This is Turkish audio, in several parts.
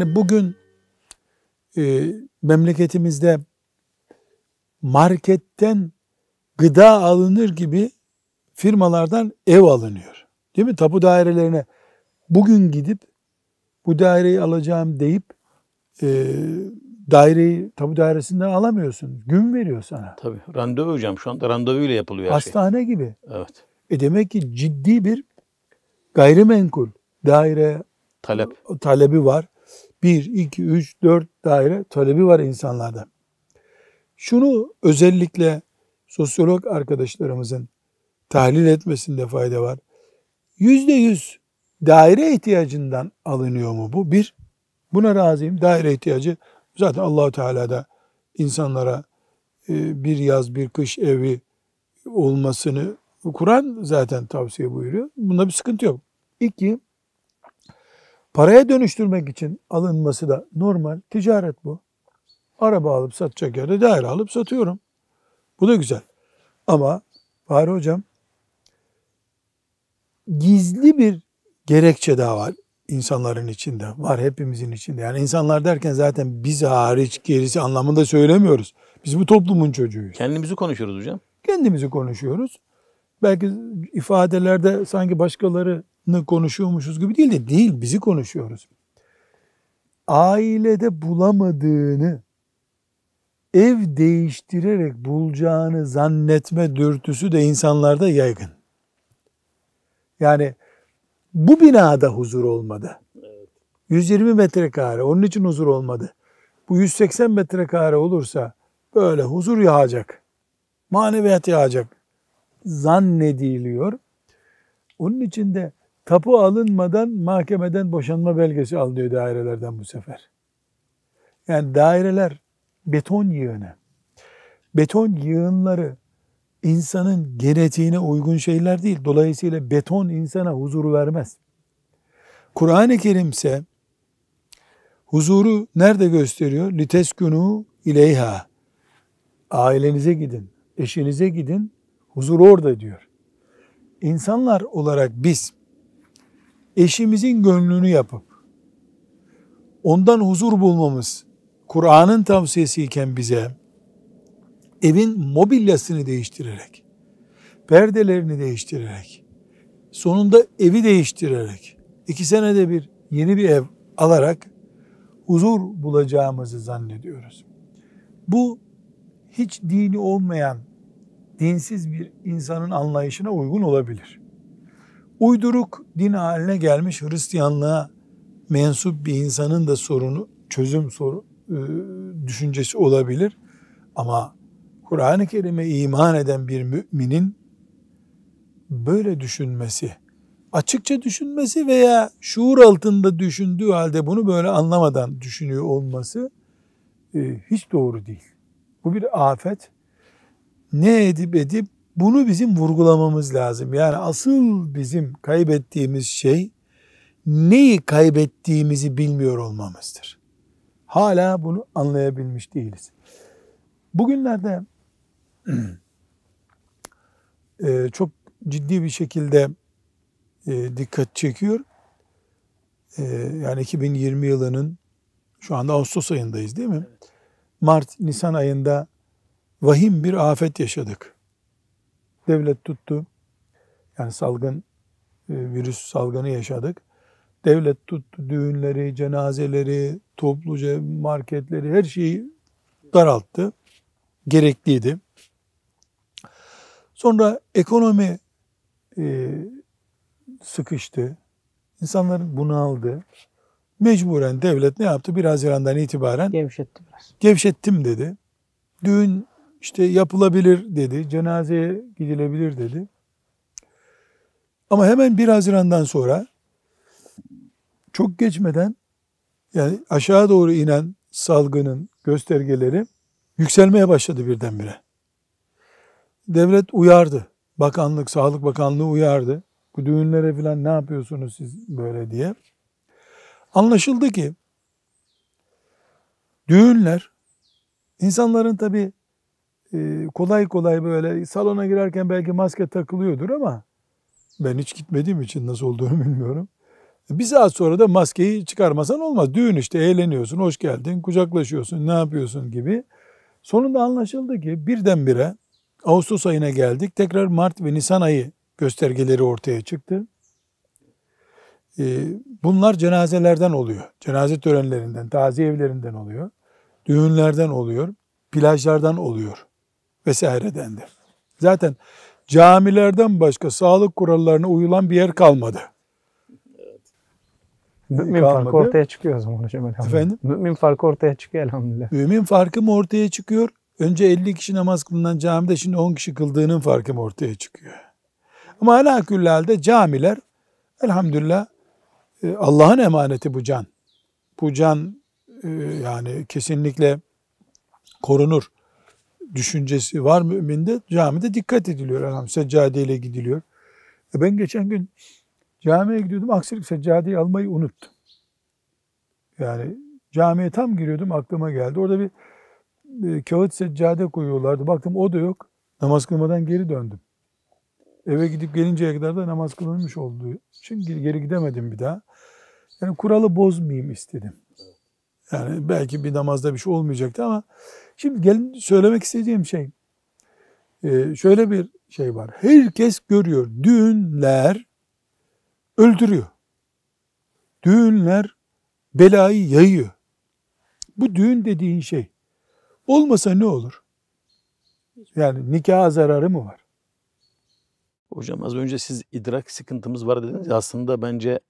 Yani bugün e, memleketimizde marketten gıda alınır gibi firmalardan ev alınıyor. Değil mi? Tapu dairelerine bugün gidip bu daireyi alacağım deyip e, daireyi tapu dairesinden alamıyorsun. Gün veriyor sana. Tabii. Randevu hocam şu anda randevuyla yapılıyor her şey. Hastane şey. gibi. Evet. E demek ki ciddi bir gayrimenkul daire talep talebi var. 1, 2, 3, 4 daire talebi var insanlarda. Şunu özellikle sosyolog arkadaşlarımızın tahlil etmesinde fayda var. Yüzde yüz daire ihtiyacından alınıyor mu bu? Bir, buna razıyım. Daire ihtiyacı zaten Allahu Teala da insanlara e, bir yaz bir kış evi olmasını Kur'an zaten tavsiye buyuruyor. Bunda bir sıkıntı yok. İki, paraya dönüştürmek için alınması da normal. Ticaret bu. Araba alıp satacak yerde daire alıp satıyorum. Bu da güzel. Ama Fahri Hocam gizli bir gerekçe daha var insanların içinde. Var hepimizin içinde. Yani insanlar derken zaten biz hariç gerisi anlamında söylemiyoruz. Biz bu toplumun çocuğuyuz. Kendimizi konuşuyoruz hocam. Kendimizi konuşuyoruz. Belki ifadelerde sanki başkaları konuşuyormuşuz gibi değil de değil bizi konuşuyoruz. Ailede bulamadığını ev değiştirerek bulacağını zannetme dürtüsü de insanlarda yaygın. Yani bu binada huzur olmadı. 120 metrekare onun için huzur olmadı. Bu 180 metrekare olursa böyle huzur yağacak. Maneviyat yağacak zannediliyor. Onun için de tapu alınmadan mahkemeden boşanma belgesi alınıyor dairelerden bu sefer. Yani daireler beton yığını. Beton yığınları insanın genetiğine uygun şeyler değil. Dolayısıyla beton insana huzur vermez. Kur'an-ı Kerim ise huzuru nerede gösteriyor? Liteskunu ileyha. Ailenize gidin, eşinize gidin, huzur orada diyor. İnsanlar olarak biz eşimizin gönlünü yapıp ondan huzur bulmamız Kur'an'ın tavsiyesiyken bize evin mobilyasını değiştirerek, perdelerini değiştirerek, sonunda evi değiştirerek, iki senede bir yeni bir ev alarak huzur bulacağımızı zannediyoruz. Bu hiç dini olmayan, dinsiz bir insanın anlayışına uygun olabilir uyduruk din haline gelmiş Hristiyanlığa mensup bir insanın da sorunu çözüm soru e, düşüncesi olabilir. Ama Kur'an-ı Kerim'e iman eden bir müminin böyle düşünmesi, açıkça düşünmesi veya şuur altında düşündüğü halde bunu böyle anlamadan düşünüyor olması e, hiç doğru değil. Bu bir afet. Ne edip edip bunu bizim vurgulamamız lazım. Yani asıl bizim kaybettiğimiz şey neyi kaybettiğimizi bilmiyor olmamızdır. Hala bunu anlayabilmiş değiliz. Bugünlerde e, çok ciddi bir şekilde e, dikkat çekiyor. E, yani 2020 yılının şu anda Ağustos ayındayız değil mi? Mart, Nisan ayında vahim bir afet yaşadık. Devlet tuttu. Yani salgın, e, virüs salgını yaşadık. Devlet tuttu düğünleri, cenazeleri, topluca marketleri her şeyi daralttı. Gerekliydi. Sonra ekonomi e, sıkıştı. İnsanlar bunaldı. Mecburen devlet ne yaptı? 1 Haziran'dan itibaren gevşetti biraz. Gevşettim dedi. Düğün işte yapılabilir dedi, cenazeye gidilebilir dedi. Ama hemen 1 Haziran'dan sonra çok geçmeden yani aşağı doğru inen salgının göstergeleri yükselmeye başladı birdenbire. Devlet uyardı. Bakanlık, Sağlık Bakanlığı uyardı. Bu düğünlere falan ne yapıyorsunuz siz böyle diye. Anlaşıldı ki düğünler insanların tabii e, kolay kolay böyle salona girerken belki maske takılıyordur ama ben hiç gitmediğim için nasıl olduğunu bilmiyorum. Bir saat sonra da maskeyi çıkarmasan olmaz. Düğün işte eğleniyorsun, hoş geldin, kucaklaşıyorsun, ne yapıyorsun gibi. Sonunda anlaşıldı ki birdenbire Ağustos ayına geldik. Tekrar Mart ve Nisan ayı göstergeleri ortaya çıktı. E, bunlar cenazelerden oluyor. Cenaze törenlerinden, taziye evlerinden oluyor. Düğünlerden oluyor, plajlardan oluyor vesairedendir. Zaten camilerden başka sağlık kurallarına uyulan bir yer kalmadı. Mümin kalmadı. farkı ortaya çıkıyor o zaman hocam Efendim? Mümin farkı ortaya çıkıyor elhamdülillah. Mümin farkı mı ortaya çıkıyor? Önce 50 kişi namaz kılınan camide şimdi 10 kişi kıldığının farkı mı ortaya çıkıyor? Ama hala halde camiler elhamdülillah e, Allah'ın emaneti bu can. Bu can e, yani kesinlikle korunur düşüncesi var müminde camide dikkat ediliyor. Elham seccadeyle gidiliyor. E ben geçen gün camiye gidiyordum aksilik seccadeyi almayı unuttum. Yani camiye tam giriyordum aklıma geldi. Orada bir e, kağıt seccade koyuyorlardı. Baktım o da yok. Namaz kılmadan geri döndüm. Eve gidip gelinceye kadar da namaz kılınmış oldu. Çünkü geri gidemedim bir daha. Yani kuralı bozmayayım istedim. Yani belki bir namazda bir şey olmayacaktı ama şimdi gelin söylemek istediğim şey e, şöyle bir şey var. Herkes görüyor. Düğünler öldürüyor. Düğünler belayı yayıyor. Bu düğün dediğin şey olmasa ne olur? Yani nikah zararı mı var? Hocam az önce siz idrak sıkıntımız var dediniz. Aslında bence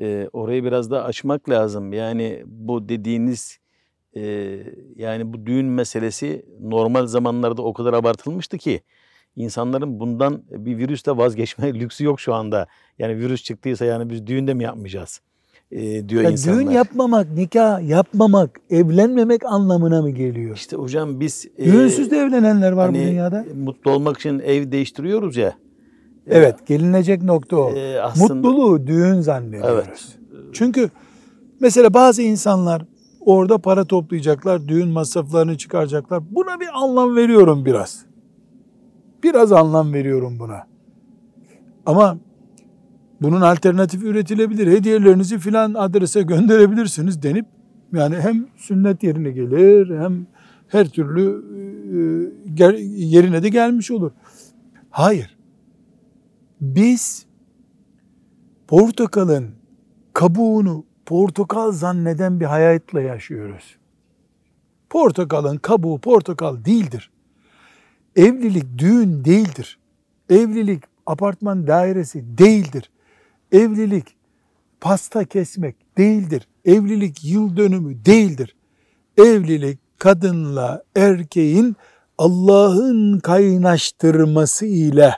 e, orayı biraz daha açmak lazım. Yani bu dediğiniz e, yani bu düğün meselesi normal zamanlarda o kadar abartılmıştı ki insanların bundan bir virüsle vazgeçme lüksü yok şu anda. Yani virüs çıktıysa yani biz düğünde mi yapmayacağız? E, diyor ya insanlar. Düğün yapmamak, nikah yapmamak, evlenmemek anlamına mı geliyor? İşte hocam biz... Düğünsüz de evlenenler var hani, bu dünyada. Mutlu olmak için ev değiştiriyoruz ya. Evet, gelinecek nokta o. Ee, aslında, Mutluluğu düğün zannediyoruz. Evet. Çünkü mesela bazı insanlar orada para toplayacaklar, düğün masraflarını çıkaracaklar. Buna bir anlam veriyorum biraz. Biraz anlam veriyorum buna. Ama bunun alternatifi üretilebilir. Hediyelerinizi filan adrese gönderebilirsiniz denip yani hem sünnet yerine gelir hem her türlü e, e, yerine de gelmiş olur. Hayır. Biz portakalın kabuğunu portakal zanneden bir hayatla yaşıyoruz. Portakalın kabuğu portakal değildir. Evlilik düğün değildir. Evlilik apartman dairesi değildir. Evlilik pasta kesmek değildir. Evlilik yıl dönümü değildir. Evlilik kadınla erkeğin Allah'ın kaynaştırması ile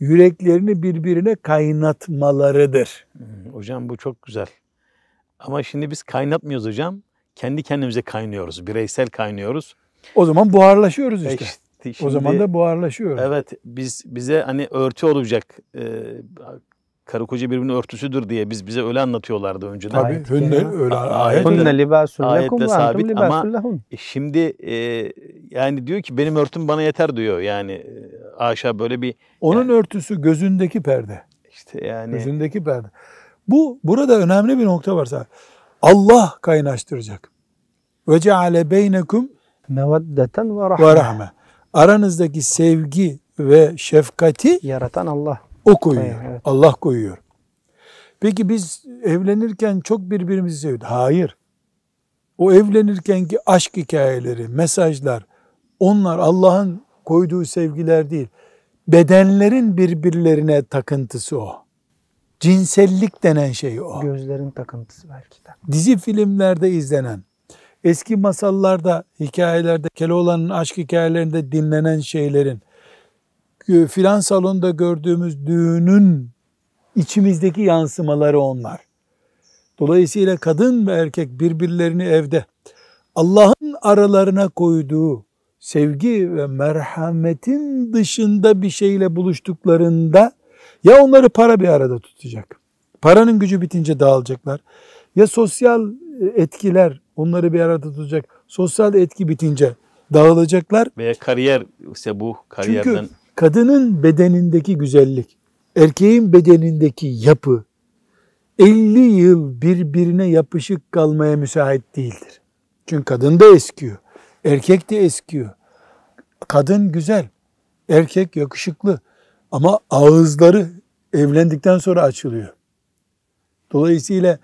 yüreklerini birbirine kaynatmalarıdır. Hmm, hocam bu çok güzel. Ama şimdi biz kaynatmıyoruz hocam. Kendi kendimize kaynıyoruz. Bireysel kaynıyoruz. O zaman buharlaşıyoruz işte. E işte şimdi, o zaman da buharlaşıyoruz. Evet biz bize hani örtü olacak. E, karı koca birbirinin örtüsüdür diye biz bize öyle anlatıyorlardı önceden. Tabii Ayet hünne ya. öyle ayet. Hünne sabit ama e, şimdi e, yani diyor ki benim örtüm bana yeter diyor yani e, aşağı böyle bir. Onun yani, örtüsü gözündeki perde. İşte yani. Gözündeki perde. Bu burada önemli bir nokta varsa. Allah kaynaştıracak. Ve ceale beynekum meveddeten ve rahme. Aranızdaki sevgi ve şefkati yaratan Allah. O koyuyor. Evet. Allah koyuyor. Peki biz evlenirken çok birbirimizi seviyoruz. Hayır. O evlenirkenki aşk hikayeleri, mesajlar onlar Allah'ın koyduğu sevgiler değil. Bedenlerin birbirlerine takıntısı o. Cinsellik denen şey o. Gözlerin takıntısı belki de. Dizi filmlerde izlenen, eski masallarda, hikayelerde, Keloğlan'ın aşk hikayelerinde dinlenen şeylerin filan salonda gördüğümüz düğünün içimizdeki yansımaları onlar. Dolayısıyla kadın ve erkek birbirlerini evde Allah'ın aralarına koyduğu sevgi ve merhametin dışında bir şeyle buluştuklarında ya onları para bir arada tutacak. Paranın gücü bitince dağılacaklar. Ya sosyal e, etkiler onları bir arada tutacak. Sosyal etki bitince dağılacaklar. Veya kariyer ise bu kariyerden. Çünkü kadının bedenindeki güzellik, erkeğin bedenindeki yapı 50 yıl birbirine yapışık kalmaya müsait değildir. Çünkü kadın da eskiyor, erkek de eskiyor. Kadın güzel, erkek yakışıklı ama ağızları evlendikten sonra açılıyor. Dolayısıyla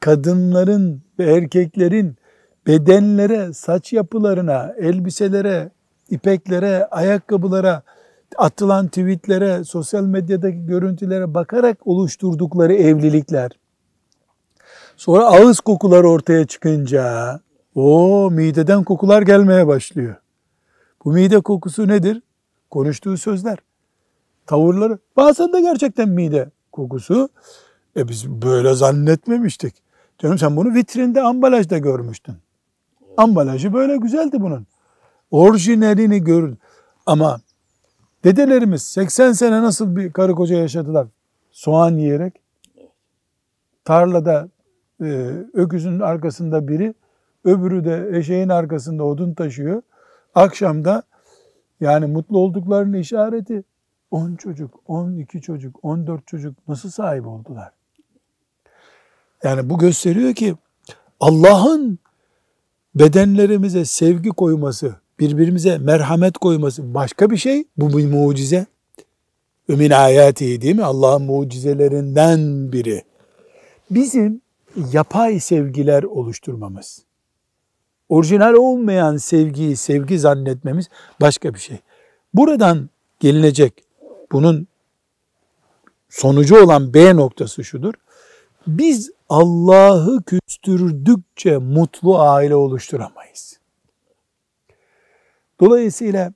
kadınların ve erkeklerin bedenlere, saç yapılarına, elbiselere, ipeklere, ayakkabılara atılan tweetlere, sosyal medyadaki görüntülere bakarak oluşturdukları evlilikler, sonra ağız kokuları ortaya çıkınca, o mideden kokular gelmeye başlıyor. Bu mide kokusu nedir? Konuştuğu sözler, tavırları. Bazen de gerçekten mide kokusu. E biz böyle zannetmemiştik. Diyorum sen bunu vitrinde, ambalajda görmüştün. Ambalajı böyle güzeldi bunun. Orijinalini görün. Ama Dedelerimiz 80 sene nasıl bir karı koca yaşadılar? Soğan yiyerek. Tarlada e, öküzün arkasında biri, öbürü de eşeğin arkasında odun taşıyor. Akşamda yani mutlu olduklarının işareti 10 çocuk, 12 çocuk, 14 çocuk nasıl sahip oldular? Yani bu gösteriyor ki Allah'ın bedenlerimize sevgi koyması birbirimize merhamet koyması başka bir şey. Bu bir mucize. Ümin ayeti değil mi? Allah'ın mucizelerinden biri. Bizim yapay sevgiler oluşturmamız, orijinal olmayan sevgiyi sevgi zannetmemiz başka bir şey. Buradan gelinecek bunun sonucu olan B noktası şudur. Biz Allah'ı küstürdükçe mutlu aile oluşturamayız. Dolayısıyla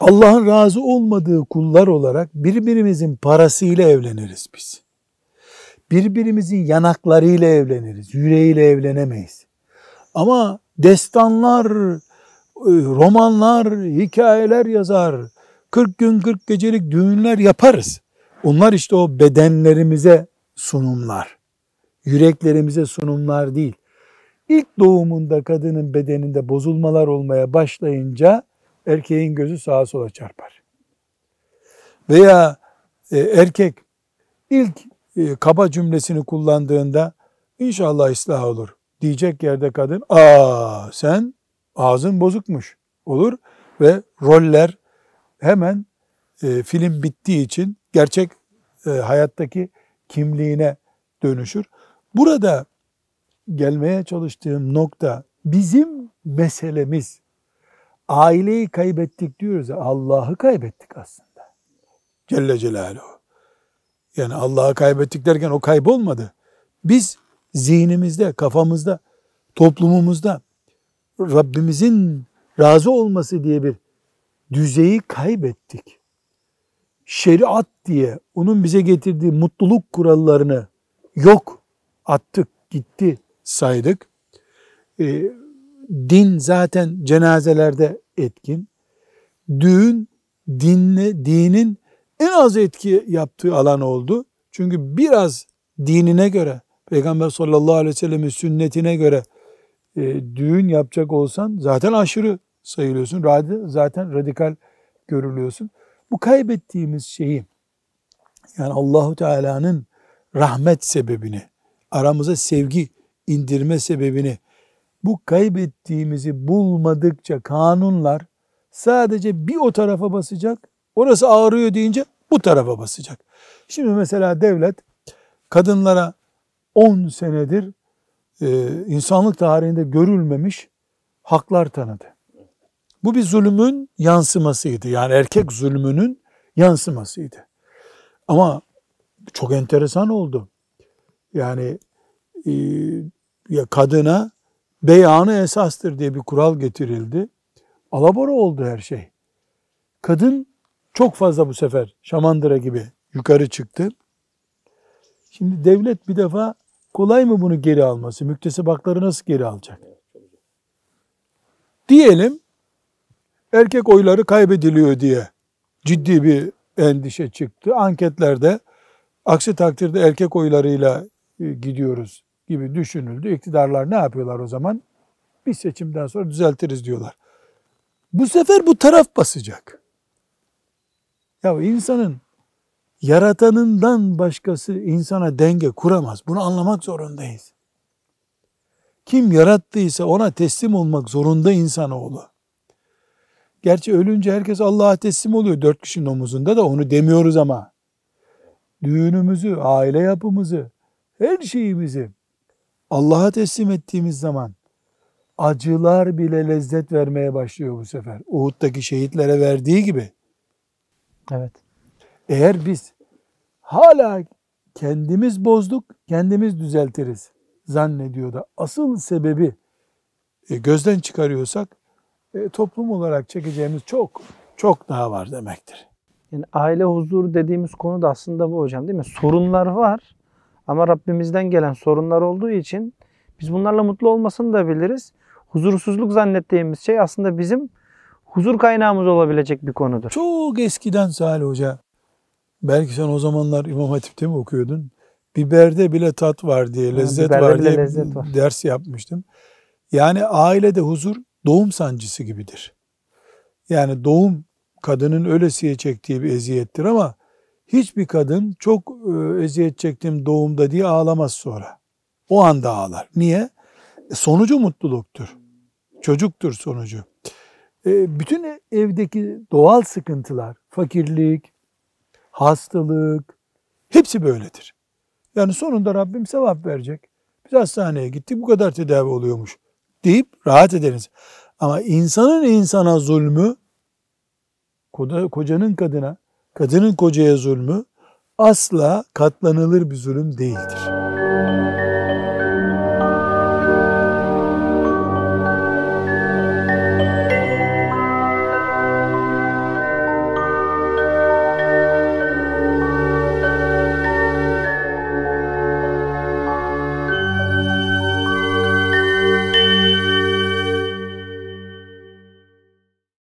Allah'ın razı olmadığı kullar olarak birbirimizin parasıyla evleniriz biz. Birbirimizin yanaklarıyla evleniriz, yüreğiyle evlenemeyiz. Ama destanlar, e, romanlar, hikayeler yazar, 40 gün 40 gecelik düğünler yaparız. Onlar işte o bedenlerimize sunumlar, yüreklerimize sunumlar değil ilk doğumunda kadının bedeninde bozulmalar olmaya başlayınca erkeğin gözü sağa sola çarpar. Veya e, erkek ilk e, kaba cümlesini kullandığında inşallah ıslah olur diyecek yerde kadın aa sen ağzın bozukmuş olur ve roller hemen e, film bittiği için gerçek e, hayattaki kimliğine dönüşür. Burada gelmeye çalıştığım nokta bizim meselemiz aileyi kaybettik diyoruz ya Allah'ı kaybettik aslında. Celle Celaluhu. Yani Allah'ı kaybettik derken o kaybolmadı. Biz zihnimizde, kafamızda, toplumumuzda Rabbimizin razı olması diye bir düzeyi kaybettik. Şeriat diye onun bize getirdiği mutluluk kurallarını yok attık gitti saydık. E, din zaten cenazelerde etkin. Düğün dinle, dinin en az etki yaptığı alan oldu. Çünkü biraz dinine göre, Peygamber sallallahu aleyhi ve sellem'in sünnetine göre e, düğün yapacak olsan zaten aşırı sayılıyorsun. zaten radikal görülüyorsun. Bu kaybettiğimiz şeyi yani Allahu Teala'nın rahmet sebebini aramıza sevgi indirme sebebini bu kaybettiğimizi bulmadıkça kanunlar sadece bir o tarafa basacak. Orası ağrıyor deyince bu tarafa basacak. Şimdi mesela devlet kadınlara 10 senedir e, insanlık tarihinde görülmemiş haklar tanıdı. Bu bir zulmün yansımasıydı. Yani erkek zulmünün yansımasıydı. Ama çok enteresan oldu. Yani e, ya kadına beyanı esastır diye bir kural getirildi. Alabora oldu her şey. Kadın çok fazla bu sefer şamandıra gibi yukarı çıktı. Şimdi devlet bir defa kolay mı bunu geri alması? Müktesip hakları nasıl geri alacak? Diyelim erkek oyları kaybediliyor diye ciddi bir endişe çıktı. Anketlerde aksi takdirde erkek oylarıyla e, gidiyoruz gibi düşünüldü. İktidarlar ne yapıyorlar o zaman? Bir seçimden sonra düzeltiriz diyorlar. Bu sefer bu taraf basacak. Ya insanın yaratanından başkası insana denge kuramaz. Bunu anlamak zorundayız. Kim yarattıysa ona teslim olmak zorunda insanoğlu. Gerçi ölünce herkes Allah'a teslim oluyor dört kişinin omuzunda da onu demiyoruz ama. Düğünümüzü, aile yapımızı, her şeyimizi Allah'a teslim ettiğimiz zaman acılar bile lezzet vermeye başlıyor bu sefer. Uhud'daki şehitlere verdiği gibi. Evet. Eğer biz hala kendimiz bozduk, kendimiz düzeltiriz zannediyor da asıl sebebi e, gözden çıkarıyorsak e, toplum olarak çekeceğimiz çok çok daha var demektir. Yani aile huzuru dediğimiz konu da aslında bu hocam değil mi? Sorunlar var ama Rabbimizden gelen sorunlar olduğu için biz bunlarla mutlu olmasını da biliriz. Huzursuzluk zannettiğimiz şey aslında bizim huzur kaynağımız olabilecek bir konudur. Çok eskiden Salih Hoca, belki sen o zamanlar İmam Hatip'te mi okuyordun? Biberde bile tat var diye, lezzet ha, var diye lezzet var. ders yapmıştım. Yani ailede huzur doğum sancısı gibidir. Yani doğum kadının ölesiye çektiği bir eziyettir ama Hiçbir kadın çok e, eziyet çektim doğumda diye ağlamaz sonra. O anda ağlar. Niye? E, sonucu mutluluktur. Çocuktur sonucu. E, bütün evdeki doğal sıkıntılar, fakirlik, hastalık hepsi böyledir. Yani sonunda Rabbim sevap verecek. Biz hastaneye gittik bu kadar tedavi oluyormuş deyip rahat ederiz. Ama insanın insana zulmü, kocanın kadına, kadının kocaya zulmü asla katlanılır bir zulüm değildir.